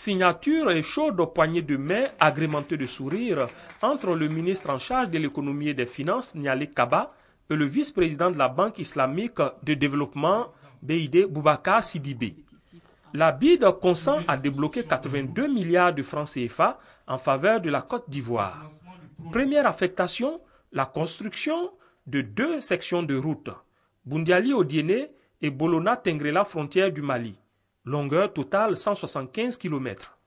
Signature et chaude poignée de main agrémentée de sourires entre le ministre en charge de l'économie et des finances, Nialé Kaba, et le vice-président de la Banque islamique de développement, BID Boubacar Sidibé. La BID consent à débloquer 82 milliards de francs CFA en faveur de la Côte d'Ivoire. Première affectation, la construction de deux sections de route, bundiali odiené et Bolona-Tengrela, frontière du Mali longueur totale 175 km.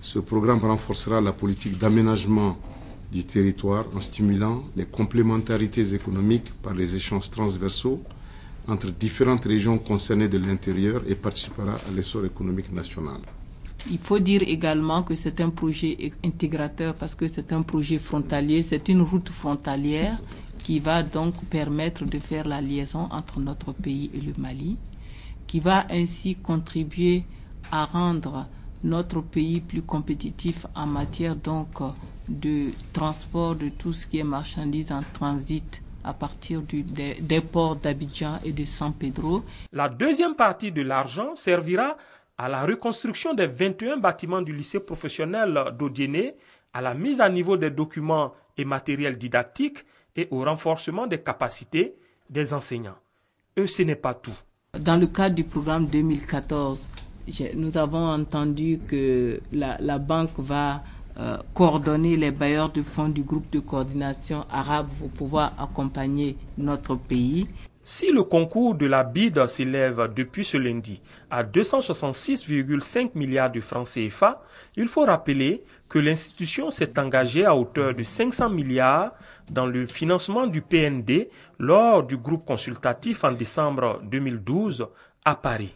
Ce programme renforcera la politique d'aménagement du territoire en stimulant les complémentarités économiques par les échanges transversaux entre différentes régions concernées de l'intérieur et participera à l'essor économique national. Il faut dire également que c'est un projet intégrateur parce que c'est un projet frontalier, c'est une route frontalière qui va donc permettre de faire la liaison entre notre pays et le Mali qui va ainsi contribuer à rendre notre pays plus compétitif en matière donc euh, de transport de tout ce qui est marchandise en transit à partir des, ports d'Abidjan et de San Pedro. La deuxième partie de l'argent servira à la reconstruction des 21 bâtiments du lycée professionnel d'Odiené, à la mise à niveau des documents et matériels didactiques et au renforcement des capacités des enseignants. Eux, ce n'est pas tout. Dans le cadre du programme 2014, nous avons entendu que la, banque va euh, coordonner les bailleurs de fonds du groupe de coordination arabe pour pouvoir accompagner notre pays. Si le concours de la BID s'élève depuis ce lundi à 266,5 milliards de francs CFA, il faut rappeler que l'institution s'est engagée à hauteur de 500 milliards dans le financement du PND lors du groupe consultatif en décembre 2012 à Paris.